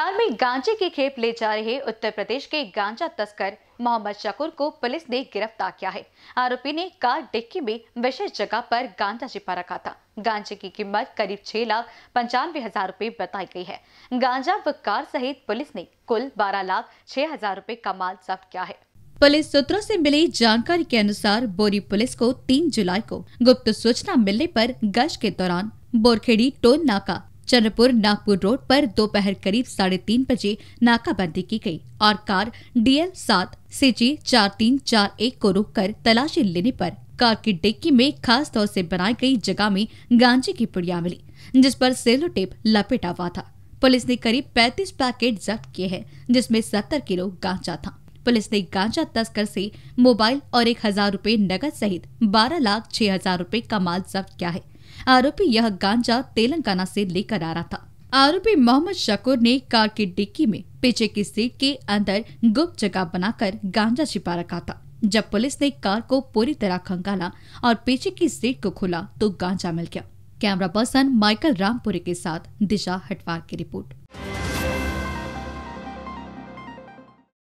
car में गांजे की खेप ले जा रहे उत्तर प्रदेश के गांजा तस्कर मोहम्मद शकुर को पुलिस ने गिरफ्तार किया है आरोपी ने कार डिक्की में विशेष जगह पर गांजा छिपा रखा था गांजे की कीमत करीब छह लाख पंचानवे हजार रूपए बताई गई है गांजा व कार सहित पुलिस ने कुल बारह लाख छह हजार रूपए का माल जब्त किया है पुलिस सूत्रों से मिली जानकारी के अनुसार बोरी पुलिस को 3 जुलाई को गुप्त सूचना मिलने पर गश्त के दौरान बोरखेड़ी टोल नाका चंद्रपुर नागपुर रोड पर दोपहर करीब साढ़े तीन बजे नाकाबंदी की गई और कार डीएल सात सी जी चार तीन चार एक को रोक कर तलाशी लेने पर कार की डिक्की में खास तौर से बनाई गई जगह में गांजे की पुड़िया मिली जिस पर सेलो टेप लपेटा हुआ था पुलिस ने करीब 35 पैकेट जब्त किए हैं जिसमें 70 किलो गांजा था पुलिस ने गांजा तस्कर से मोबाइल और एक हजार रूपए नकद सहित बारह लाख छह हजार रूपए का माल जब्त किया है आरोपी यह गांजा तेलंगाना से लेकर आ रहा था आरोपी मोहम्मद शकुर ने कार की डिक्की में पीछे की सीट के अंदर गुप्त जगह बनाकर गांजा छिपा रखा था जब पुलिस ने कार को पूरी तरह खंगाला और पीछे की सीट को खोला तो गांजा मिल गया कैमरा पर्सन माइकल रामपुरी के साथ दिशा हटवार की रिपोर्ट